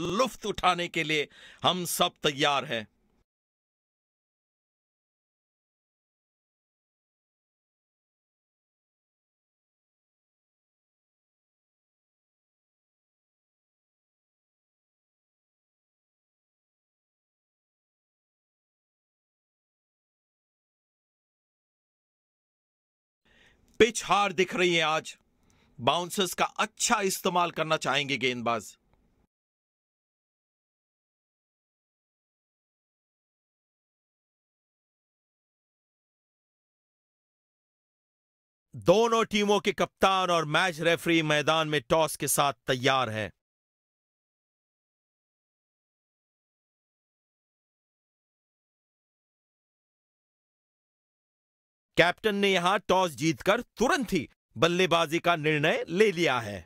लुफ्त उठाने के लिए हम सब तैयार हैं पिच हार दिख रही है आज बाउंसर्स का अच्छा इस्तेमाल करना चाहेंगे गेंदबाज दोनों टीमों के कप्तान और मैच रेफरी मैदान में टॉस के साथ तैयार हैं कैप्टन ने यहां टॉस जीतकर तुरंत ही बल्लेबाजी का निर्णय ले लिया है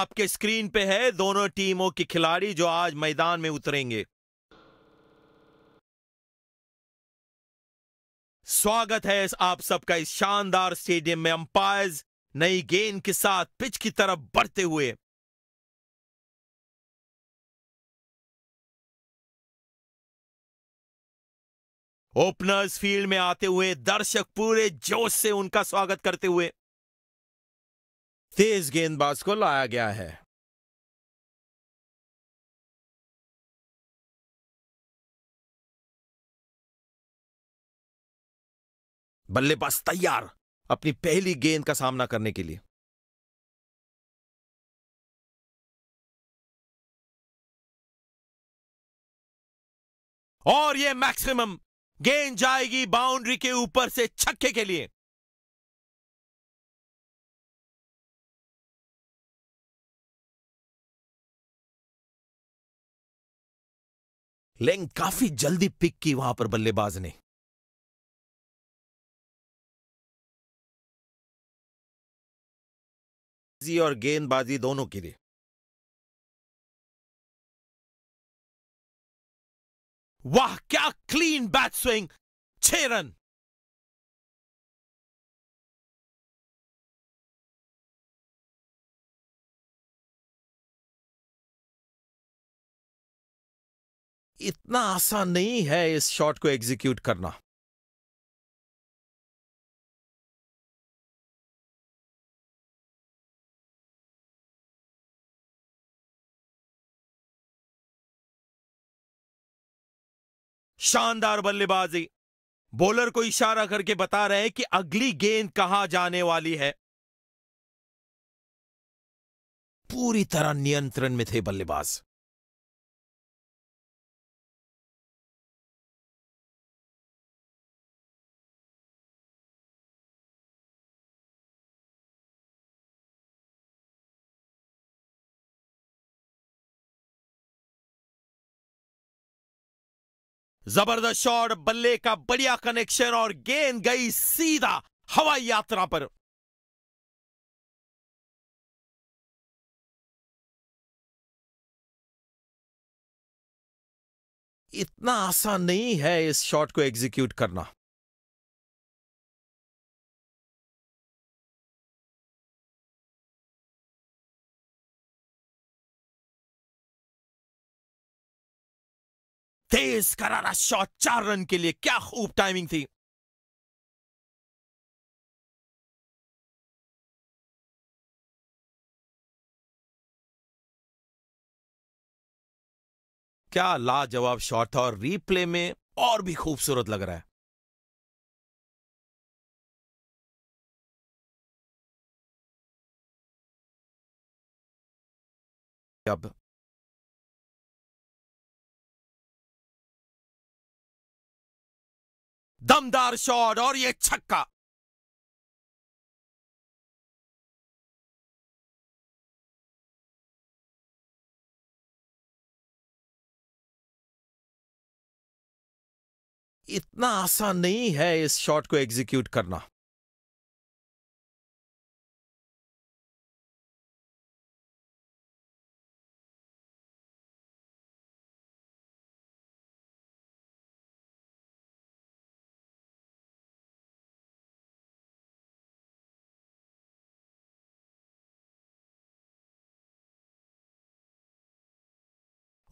आपके स्क्रीन पे है दोनों टीमों के खिलाड़ी जो आज मैदान में उतरेंगे स्वागत है आप सबका इस शानदार स्टेडियम में अंपायर्स नई गेंद के साथ पिच की तरफ बढ़ते हुए ओपनर्स फील्ड में आते हुए दर्शक पूरे जोश से उनका स्वागत करते हुए तेज गेंदबाज को लाया गया है बल्लेबाज तैयार अपनी पहली गेंद का सामना करने के लिए और यह मैक्सिमम गेंद जाएगी बाउंड्री के ऊपर से छक्के के लिए लेंग काफी जल्दी पिक की वहां पर बल्लेबाज ने बल्लेबाजी और गेंदबाजी दोनों के लिए वाह क्या क्लीन बैट स्विंग छह रन इतना आसान नहीं है इस शॉट को एग्जीक्यूट करना शानदार बल्लेबाजी बॉलर को इशारा करके बता रहे हैं कि अगली गेंद कहां जाने वाली है पूरी तरह नियंत्रण में थे बल्लेबाज जबरदस्त शॉट बल्ले का बढ़िया कनेक्शन और गेंद गई सीधा हवाई यात्रा पर इतना आसान नहीं है इस शॉट को एग्जीक्यूट करना तेज करारा शॉट चार रन के लिए क्या खूब टाइमिंग थी क्या लाजवाब शॉट था और रीप्ले में और भी खूबसूरत लग रहा है अब दमदार शॉट और ये छक्का इतना आसान नहीं है इस शॉट को एग्जीक्यूट करना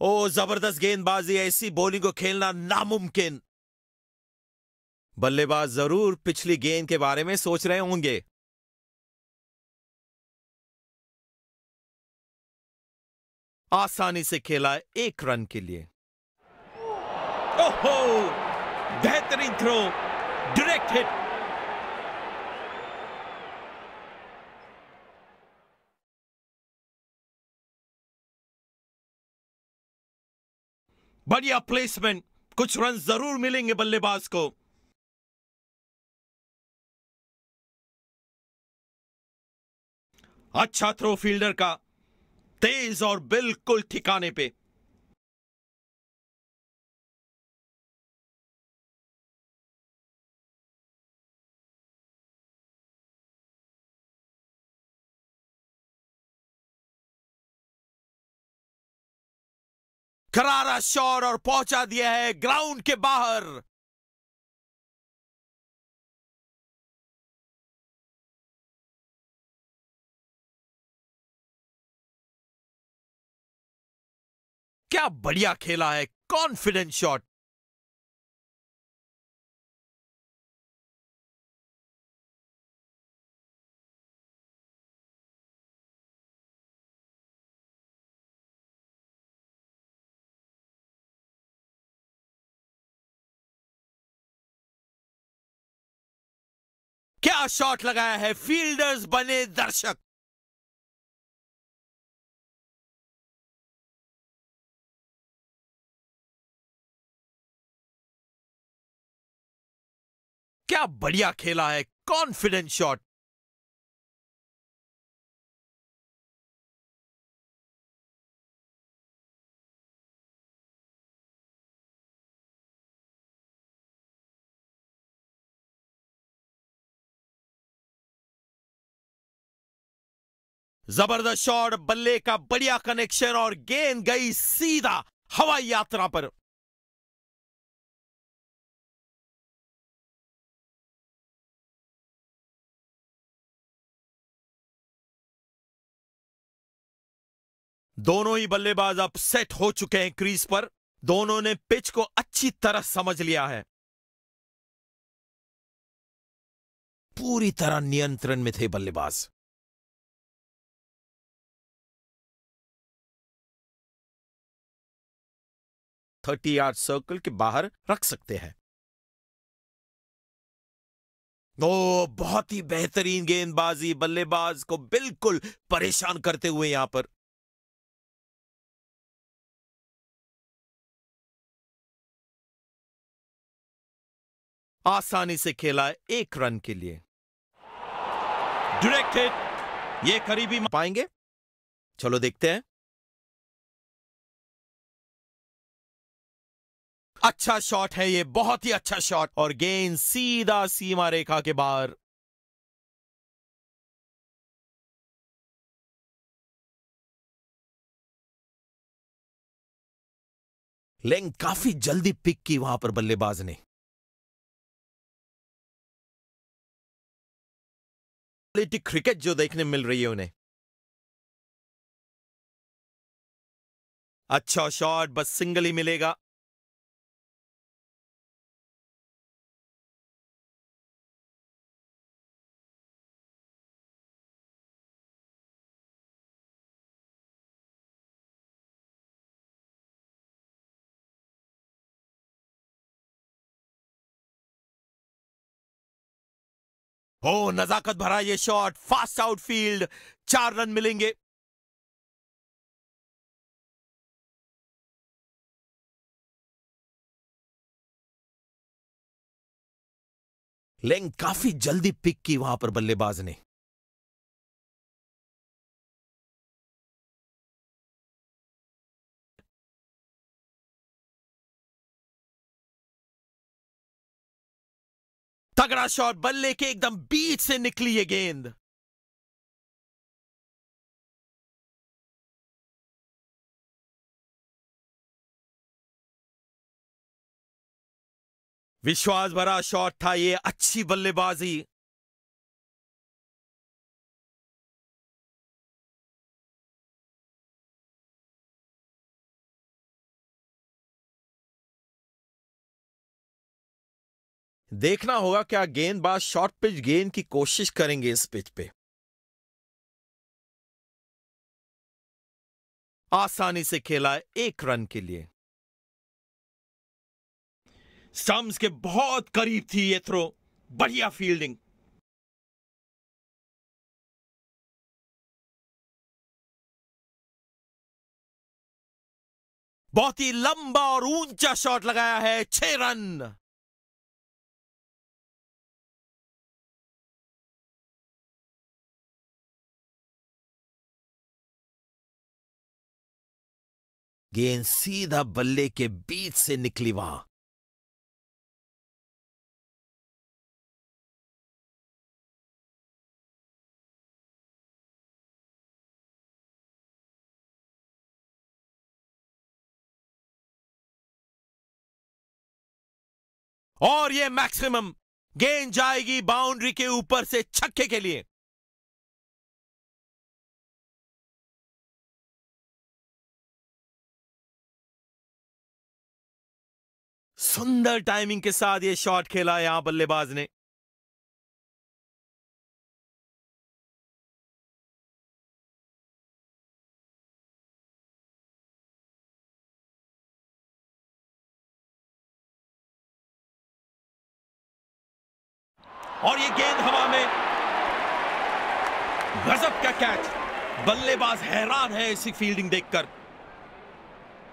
ओ जबरदस्त गेंदबाजी ऐसी बॉलिंग को खेलना नामुमकिन बल्लेबाज जरूर पिछली गेंद के बारे में सोच रहे होंगे आसानी से खेला एक रन के लिए ओहो बेहतरीन थ्रो डायरेक्ट हिट बढ़िया प्लेसमेंट कुछ रन जरूर मिलेंगे बल्लेबाज को अच्छा थ्रो फील्डर का तेज और बिल्कुल ठिकाने पे करारा शोर और पहुंचा दिया है ग्राउंड के बाहर क्या बढ़िया खेला है कॉन्फिडेंस शॉट क्या शॉट लगाया है फील्डर्स बने दर्शक क्या बढ़िया खेला है कॉन्फिडेंस शॉट जबरदस्त शॉट बल्ले का बढ़िया कनेक्शन और गेंद गई सीधा हवाई यात्रा पर दोनों ही बल्लेबाज अब सेट हो चुके हैं क्रीज पर दोनों ने पिच को अच्छी तरह समझ लिया है पूरी तरह नियंत्रण में थे बल्लेबाज थर्टी यार्ड सर्कल के बाहर रख सकते हैं बहुत ही बेहतरीन गेंदबाजी बल्लेबाज को बिल्कुल परेशान करते हुए यहां पर आसानी से खेला एक रन के लिए डायरेक्ट हिट ये करीबी पाएंगे चलो देखते हैं अच्छा शॉट है ये बहुत ही अच्छा शॉट और गेंद सीधा सीमा रेखा के बाहर लेंग काफी जल्दी पिक की वहां पर बल्लेबाज ने क्वालिटी क्रिकेट जो देखने मिल रही है उन्हें अच्छा शॉट बस सिंगल ही मिलेगा ओ नजाकत भरा ये शॉट फास्ट आउटफील्ड चार रन मिलेंगे लेंग काफी जल्दी पिक की वहां पर बल्लेबाज ने तगड़ा शॉट बल्ले के एकदम बीच से निकली ये गेंद विश्वास भरा शॉट था ये अच्छी बल्लेबाजी देखना होगा क्या गेंदबाज शॉर्ट पिच गेंद की कोशिश करेंगे इस पिच पे आसानी से खेला है एक रन के लिए स्टम्स के बहुत करीब थी ये थ्रो बढ़िया फील्डिंग बहुत ही लंबा और ऊंचा शॉट लगाया है छह रन गेंद सीधा बल्ले के बीच से निकली वहां और ये मैक्सिमम गेंद जाएगी बाउंड्री के ऊपर से छक्के के लिए सुंदर टाइमिंग के साथ ये शॉट खेला यहां बल्लेबाज ने और ये गेंद हवा में गजब का कैच बल्लेबाज हैरान है इसी फील्डिंग देखकर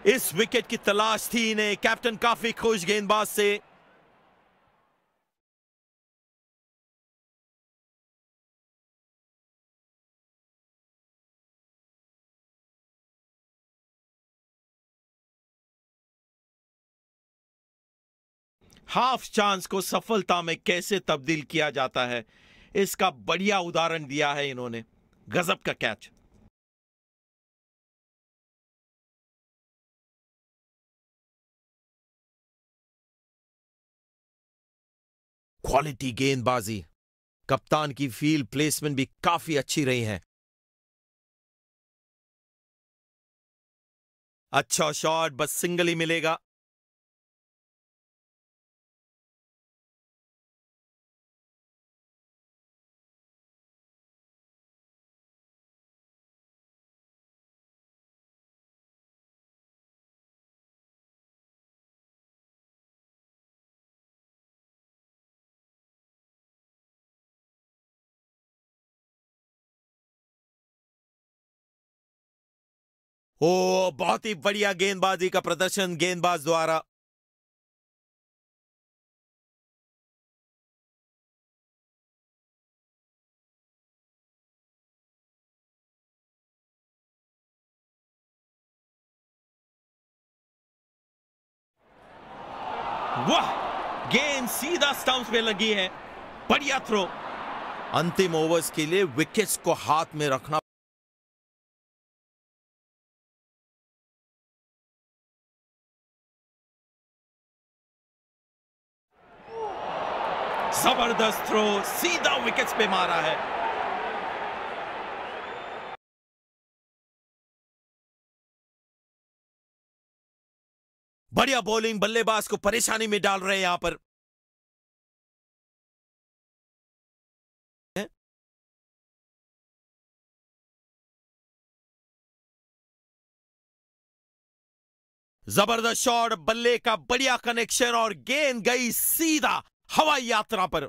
इस विकेट की तलाश थी इन्हें कैप्टन काफी खुश गेंदबाज से हाफ चांस को सफलता में कैसे तब्दील किया जाता है इसका बढ़िया उदाहरण दिया है इन्होंने गजब का कैच क्वालिटी गेंदबाजी कप्तान की फील्ड प्लेसमेंट भी काफी अच्छी रही है अच्छा शॉट बस सिंगल ही मिलेगा ओ बहुत ही बढ़िया गेंदबाजी का प्रदर्शन गेंदबाज द्वारा वाह गेंद सीधा स्टंप्स में लगी है बढ़िया थ्रो अंतिम ओवर्स के लिए विकेट्स को हाथ में रखना जबरदस्त थ्रो सीधा विकेट्स पे मारा है बढ़िया बॉलिंग बल्लेबाज को परेशानी में डाल रहे हैं यहां पर जबरदस्त शॉट बल्ले का बढ़िया कनेक्शन और गेंद गई सीधा हवाई यात्रा पर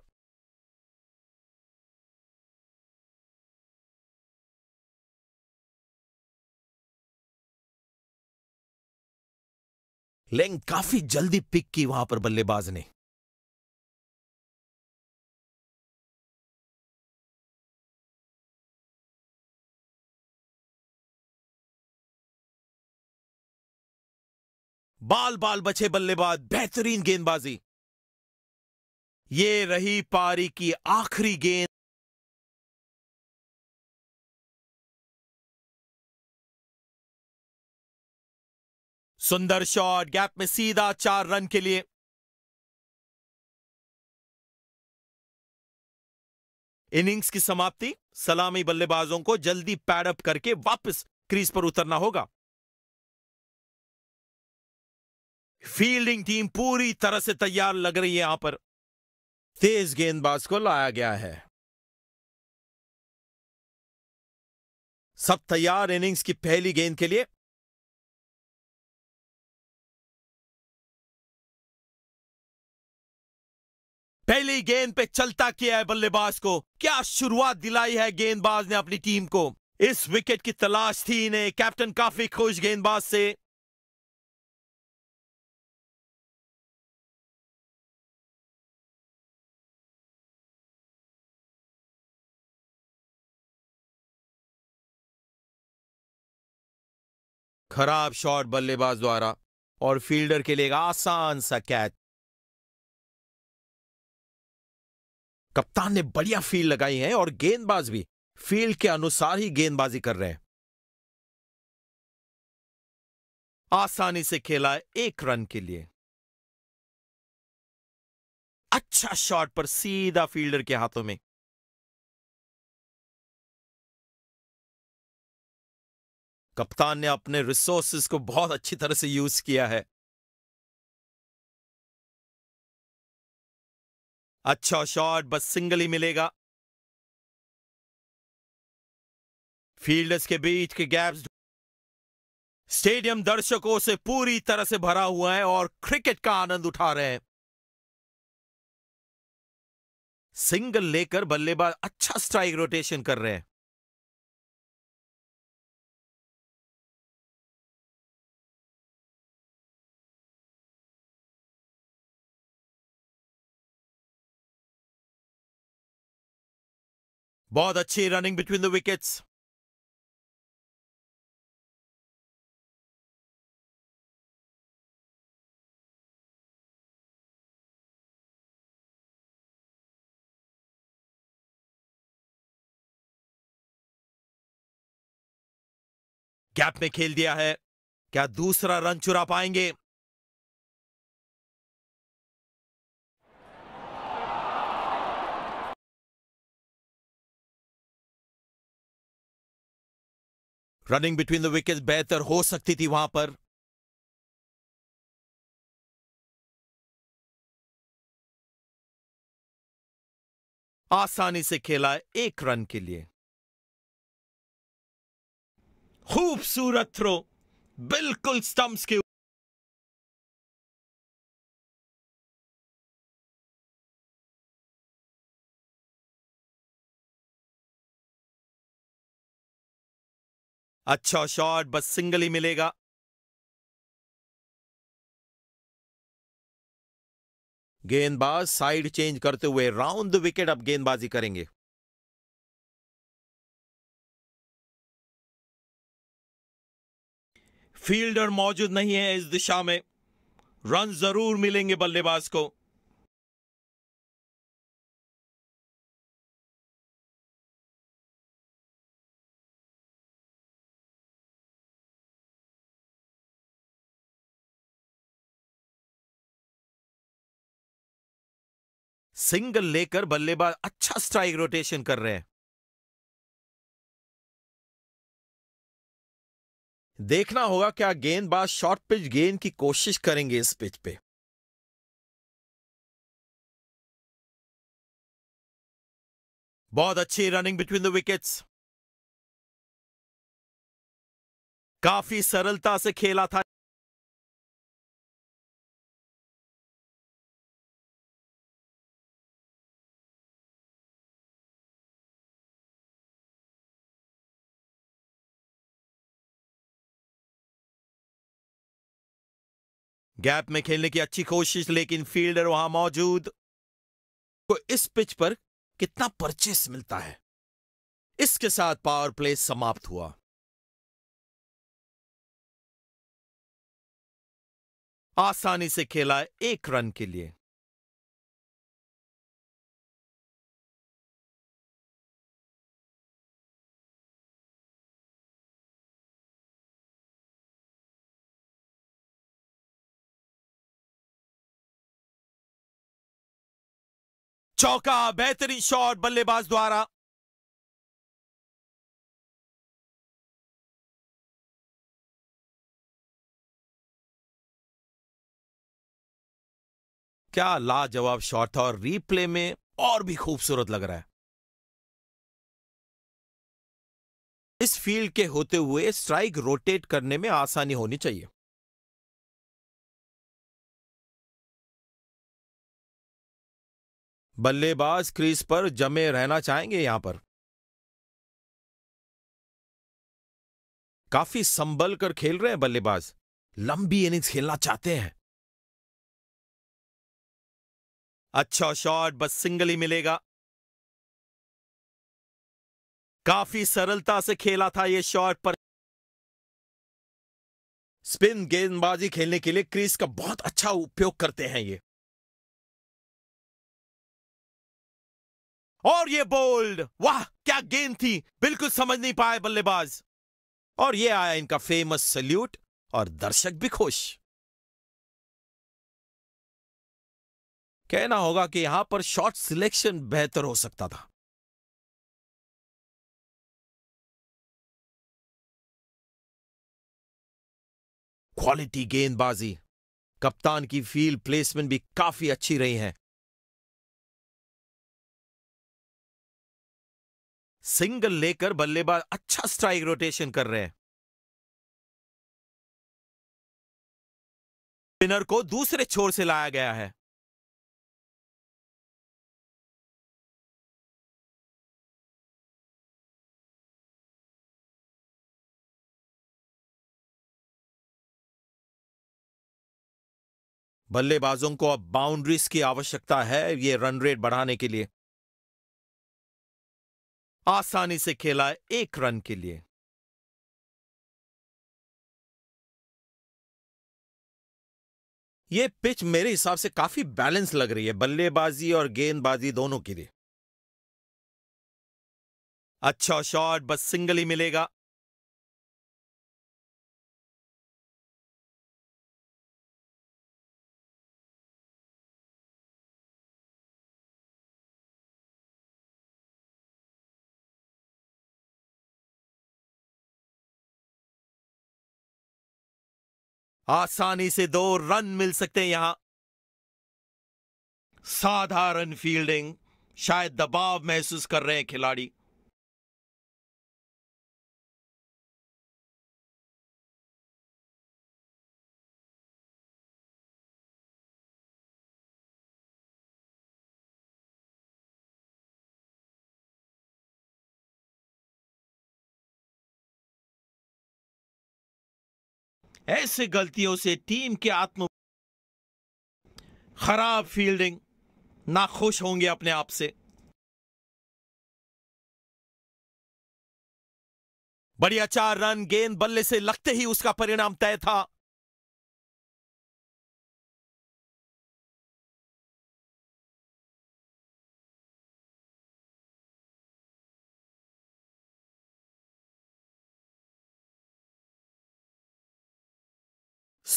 लेंग काफी जल्दी पिक की वहां पर बल्लेबाज ने बाल बाल बचे बल्लेबाज बेहतरीन गेंदबाजी ये रही पारी की आखिरी गेंद सुंदर शॉट गैप में सीधा चार रन के लिए इनिंग्स की समाप्ति सलामी बल्लेबाजों को जल्दी पैडअप करके वापस क्रीज पर उतरना होगा फील्डिंग टीम पूरी तरह से तैयार लग रही है यहां पर तेज गेंदबाज को लाया गया है सब तैयार इनिंग्स की पहली गेंद के लिए पहली गेंद पे चलता किया है बल्लेबाज को क्या शुरुआत दिलाई है गेंदबाज ने अपनी टीम को इस विकेट की तलाश थी इन्हें कैप्टन काफी खुश गेंदबाज से खराब शॉट बल्लेबाज द्वारा और फील्डर के लिए आसान सा कैच कप्तान ने बढ़िया फील्ड लगाई है और गेंदबाज भी फील्ड के अनुसार ही गेंदबाजी कर रहे हैं आसानी से खेला एक रन के लिए अच्छा शॉट पर सीधा फील्डर के हाथों में कप्तान ने अपने रिसोर्सेस को बहुत अच्छी तरह से यूज किया है अच्छा शॉट बस सिंगल ही मिलेगा फील्डर्स के बीच के गैप्स स्टेडियम दर्शकों से पूरी तरह से भरा हुआ है और क्रिकेट का आनंद उठा रहे हैं सिंगल लेकर बल्लेबाज अच्छा स्ट्राइक रोटेशन कर रहे हैं बहुत अच्छी running between the wickets gap में खेल दिया है क्या दूसरा रन चुरा पाएंगे रनिंग बिटवीन द विकेट बेहतर हो सकती थी वहां पर आसानी से खेला एक रन के लिए खूबसूरत थ्रो बिल्कुल स्टम्प्स के अच्छा शॉट बस सिंगल ही मिलेगा गेंदबाज साइड चेंज करते हुए राउंड द विकेट अब गेंदबाजी करेंगे फील्डर मौजूद नहीं है इस दिशा में रन जरूर मिलेंगे बल्लेबाज को सिंगल लेकर बल्लेबाज अच्छा स्ट्राइक रोटेशन कर रहे हैं देखना होगा क्या गेंदबाज शॉर्ट पिच गेंद की कोशिश करेंगे इस पिच पे बहुत अच्छी रनिंग बिटवीन द विकेट्स काफी सरलता से खेला था गैप में खेलने की अच्छी कोशिश लेकिन फील्डर वहां मौजूद को तो इस पिच पर कितना परचेस मिलता है इसके साथ पावर प्ले समाप्त हुआ आसानी से खेला एक रन के लिए चौका बेहतरीन शॉट बल्लेबाज द्वारा क्या लाजवाब शॉट था और रीप्ले में और भी खूबसूरत लग रहा है इस फील्ड के होते हुए स्ट्राइक रोटेट करने में आसानी होनी चाहिए बल्लेबाज क्रीज पर जमे रहना चाहेंगे यहां पर काफी संभल कर खेल रहे हैं बल्लेबाज लंबी इनिंग्स खेलना चाहते हैं अच्छा शॉट बस सिंगल ही मिलेगा काफी सरलता से खेला था यह शॉट पर स्पिन गेंदबाजी खेलने के लिए क्रीज का बहुत अच्छा उपयोग करते हैं ये और ये बोल्ड वाह क्या गेंद थी बिल्कुल समझ नहीं पाए बल्लेबाज और ये आया इनका फेमस सल्यूट और दर्शक भी खुश कहना होगा कि यहां पर शॉट सिलेक्शन बेहतर हो सकता था क्वालिटी गेंदबाजी कप्तान की फील्ड प्लेसमेंट भी काफी अच्छी रही है सिंगल लेकर बल्लेबाज अच्छा स्ट्राइक रोटेशन कर रहे हैं स्पिनर को दूसरे छोर से लाया गया है बल्लेबाजों को अब बाउंड्रीज की आवश्यकता है ये रन रेट बढ़ाने के लिए आसानी से खेला एक रन के लिए यह पिच मेरे हिसाब से काफी बैलेंस लग रही है बल्लेबाजी और गेंदबाजी दोनों के लिए अच्छा शॉट बस सिंगल ही मिलेगा आसानी से दो रन मिल सकते हैं यहां साधारण फील्डिंग शायद दबाव महसूस कर रहे हैं खिलाड़ी ऐसे गलतियों से टीम के आत्म खराब फील्डिंग ना खुश होंगे अपने आप से बढ़िया चार रन गेंद बल्ले से लगते ही उसका परिणाम तय था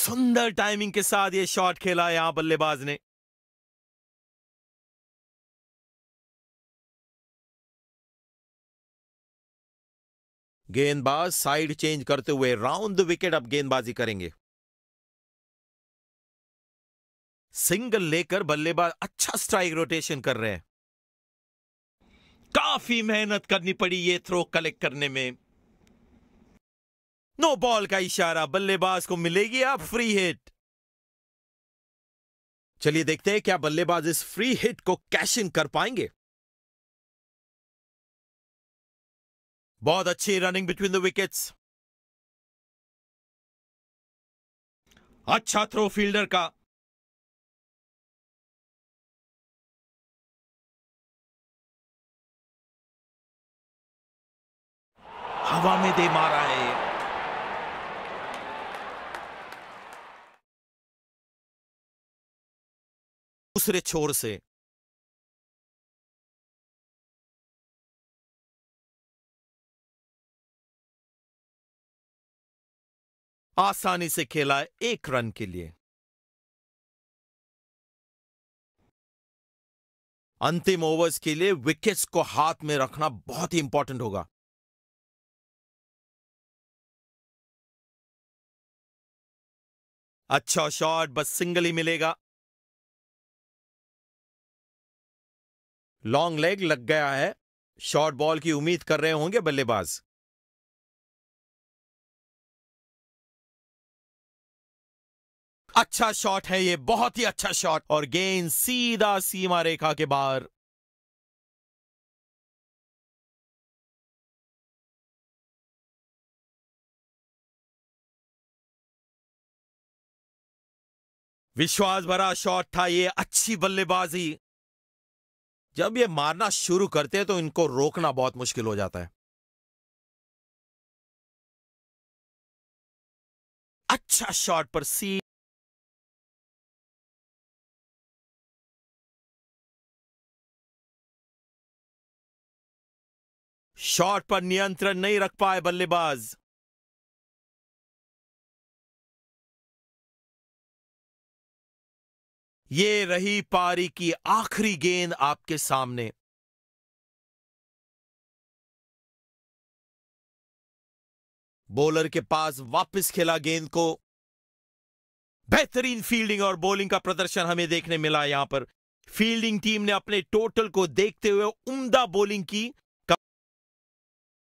सुंदर टाइमिंग के साथ ये शॉट खेला यहां बल्लेबाज ने गेंदबाज साइड चेंज करते हुए राउंड द विकेट अब गेंदबाजी करेंगे सिंगल लेकर बल्लेबाज अच्छा स्ट्राइक रोटेशन कर रहे हैं काफी मेहनत करनी पड़ी ये थ्रो कलेक्ट करने में नो बॉल का इशारा बल्लेबाज को मिलेगी आप फ्री हिट चलिए देखते हैं क्या बल्लेबाज इस फ्री हिट को कैश इन कर पाएंगे बहुत अच्छी रनिंग बिटवीन द विकेट्स अच्छा थ्रो फील्डर का हवा में दे मारा है दूसरे छोर से आसानी से खेला एक रन के लिए अंतिम ओवर्स के लिए विकेट्स को हाथ में रखना बहुत ही इंपॉर्टेंट होगा अच्छा शॉट बस सिंगल ही मिलेगा लॉन्ग लेग लग गया है शॉर्ट बॉल की उम्मीद कर रहे होंगे बल्लेबाज अच्छा शॉट है ये बहुत ही अच्छा शॉट और गेंद सीधा सीमा रेखा के बाहर विश्वास भरा शॉट था ये अच्छी बल्लेबाजी जब ये मारना शुरू करते हैं तो इनको रोकना बहुत मुश्किल हो जाता है अच्छा शॉट पर सी शॉट पर नियंत्रण नहीं रख पाए बल्लेबाज ये रही पारी की आखिरी गेंद आपके सामने बॉलर के पास वापस खेला गेंद को बेहतरीन फील्डिंग और बॉलिंग का प्रदर्शन हमें देखने मिला यहां पर फील्डिंग टीम ने अपने टोटल को देखते हुए उम्दा बॉलिंग की